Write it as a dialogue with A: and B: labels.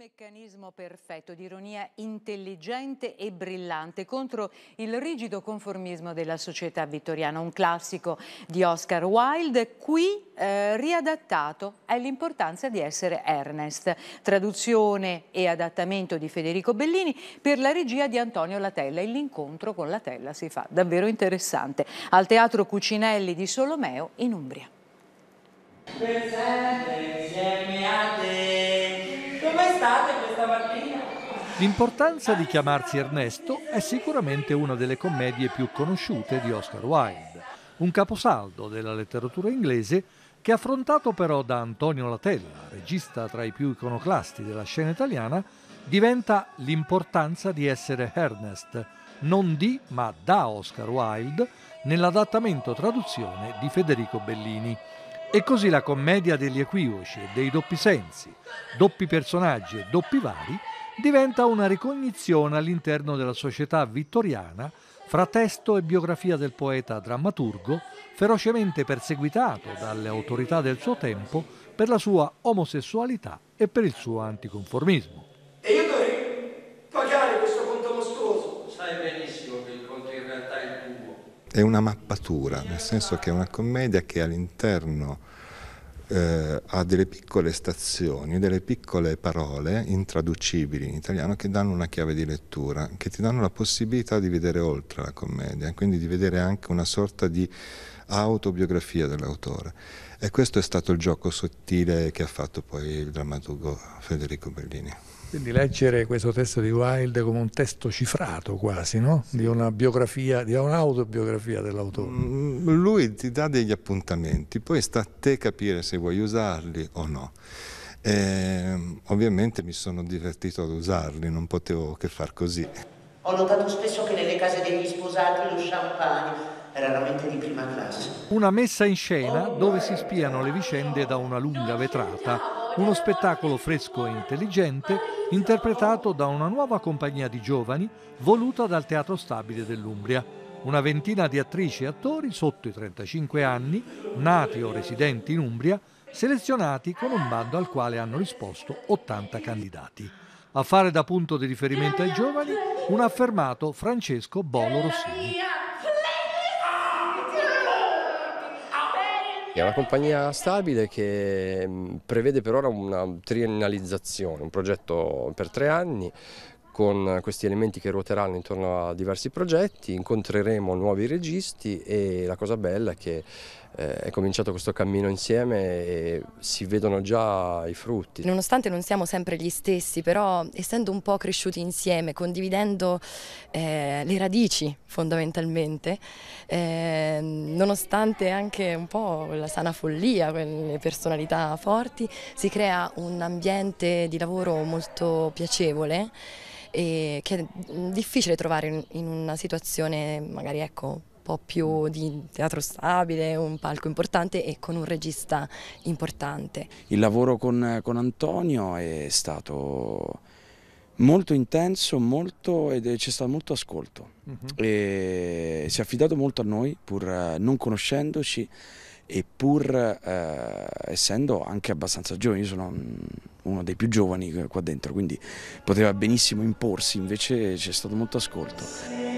A: meccanismo perfetto di ironia intelligente e brillante contro il rigido conformismo della società vittoriana, un classico di Oscar Wilde, qui eh, riadattato l'importanza di essere Ernest, traduzione e adattamento di Federico Bellini per la regia di Antonio Latella e l'incontro con Latella si fa davvero interessante al Teatro Cucinelli di Solomeo in Umbria. Presente insieme a te state questa mattina?
B: L'importanza di chiamarsi Ernesto è sicuramente una delle commedie più conosciute di Oscar Wilde, un caposaldo della letteratura inglese che affrontato però da Antonio Latella, regista tra i più iconoclasti della scena italiana, diventa l'importanza di essere Ernest, non di ma da Oscar Wilde, nell'adattamento traduzione di Federico Bellini. E così la commedia degli equivoci e dei doppi sensi, doppi personaggi e doppi vari diventa una ricognizione all'interno della società vittoriana fra testo e biografia del poeta drammaturgo, ferocemente perseguitato dalle autorità del suo tempo per la sua omosessualità e per il suo anticonformismo.
C: è una mappatura, nel senso che è una commedia che all'interno eh, ha delle piccole stazioni, delle piccole parole intraducibili in italiano che danno una chiave di lettura, che ti danno la possibilità di vedere oltre la commedia, quindi di vedere anche una sorta di autobiografia dell'autore. E questo è stato il gioco sottile che ha fatto poi il drammaturgo Federico
B: Bellini. Quindi leggere questo testo di Wilde come un testo cifrato quasi, no? Di una biografia, di un'autobiografia dell'autore. Mm, lui ti dà degli appuntamenti,
C: poi sta a te capire se vuoi usarli o no. E, ehm, ovviamente mi sono divertito ad usarli, non potevo che far così.
A: Ho notato spesso che le
C: case degli sposati lo champagne era
A: veramente di prima
C: classe.
B: Una messa in scena dove si spiano le vicende da una lunga vetrata, uno spettacolo fresco e intelligente interpretato da una nuova compagnia di giovani voluta dal Teatro Stabile dell'Umbria. Una ventina di attrici e attori sotto i 35 anni, nati o residenti in Umbria, selezionati con un bando al quale hanno risposto 80 candidati. A fare da punto di riferimento ai giovani un affermato Francesco Bolo Rossini. È una compagnia stabile che prevede per ora una triennalizzazione, un progetto per tre anni con questi elementi che ruoteranno intorno a diversi progetti, incontreremo nuovi registi e la cosa bella è che eh, è cominciato questo cammino insieme e si vedono già i frutti.
A: Nonostante non siamo sempre gli stessi, però essendo un po' cresciuti insieme, condividendo eh, le radici fondamentalmente, eh, nonostante anche un po' la sana follia, quelle personalità forti, si crea un ambiente di lavoro molto piacevole e che è mm, difficile trovare in, in una situazione magari ecco, un po' più di teatro stabile, un palco importante e con un regista importante. Il lavoro con, con Antonio è stato molto intenso molto, ed c'è stato molto ascolto uh mhm. -huh. si è affidato molto a noi pur eh, non conoscendoci e pur eh, essendo anche abbastanza giovane, io sono uno dei più giovani qua dentro, quindi poteva benissimo imporsi, invece c'è stato molto ascolto.